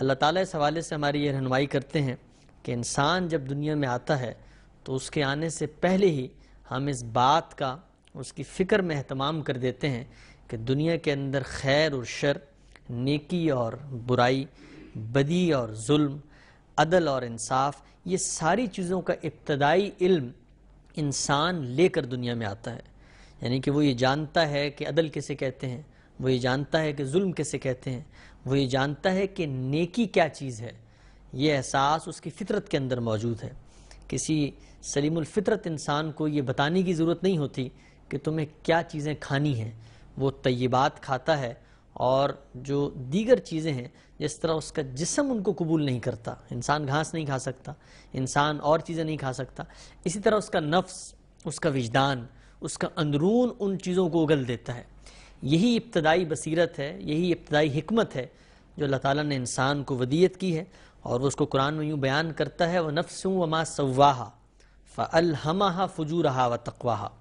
अल्लाह ताला इस हवाले से हमारी ये रहनमाई करते हैं कि इंसान जब दुनिया में आता है तो उसके आने से पहले ही हम इस बात का उसकी फ़िक्र में अहतमाम कर देते हैं कि दुनिया के अंदर खैर और शर नेकी और बुराई बदी और जुल्म अदल और इंसाफ ये सारी चीज़ों का इब्तदाई इल्म इंसान लेकर दुनिया में आता है यानी कि वो ये जानता है कि अदल किसे कहते हैं वो ये जानता है कि जुल्म कैसे कहते हैं वो ये जानता है कि नेकी क्या चीज़ है ये एहसास उसकी फितरत के अंदर मौजूद है किसी सलीमफ़ितरत इंसान को ये बताने की ज़रूरत नहीं होती कि तुम्हें क्या चीज़ें खानी हैं वो तयबात खाता है और जो दीगर चीज़ें हैं जिस तरह उसका जिसम उनको कबूल नहीं करता इंसान घास नहीं खा सकता इंसान और चीज़ें नहीं खा सकता इसी तरह उसका नफ्स उसका विजदान उसका अंदरून उन चीज़ों को उगल देता है यही इब्तदाई बसीरत है यही इब्तदाई हमत है जो अल्लाह ताला ने इंसान को वदीयत की है और वो उसको कुरान में यूँ बयान करता है वह नफ्सूँ वमा सवाहा फजू रहा व तकवाहा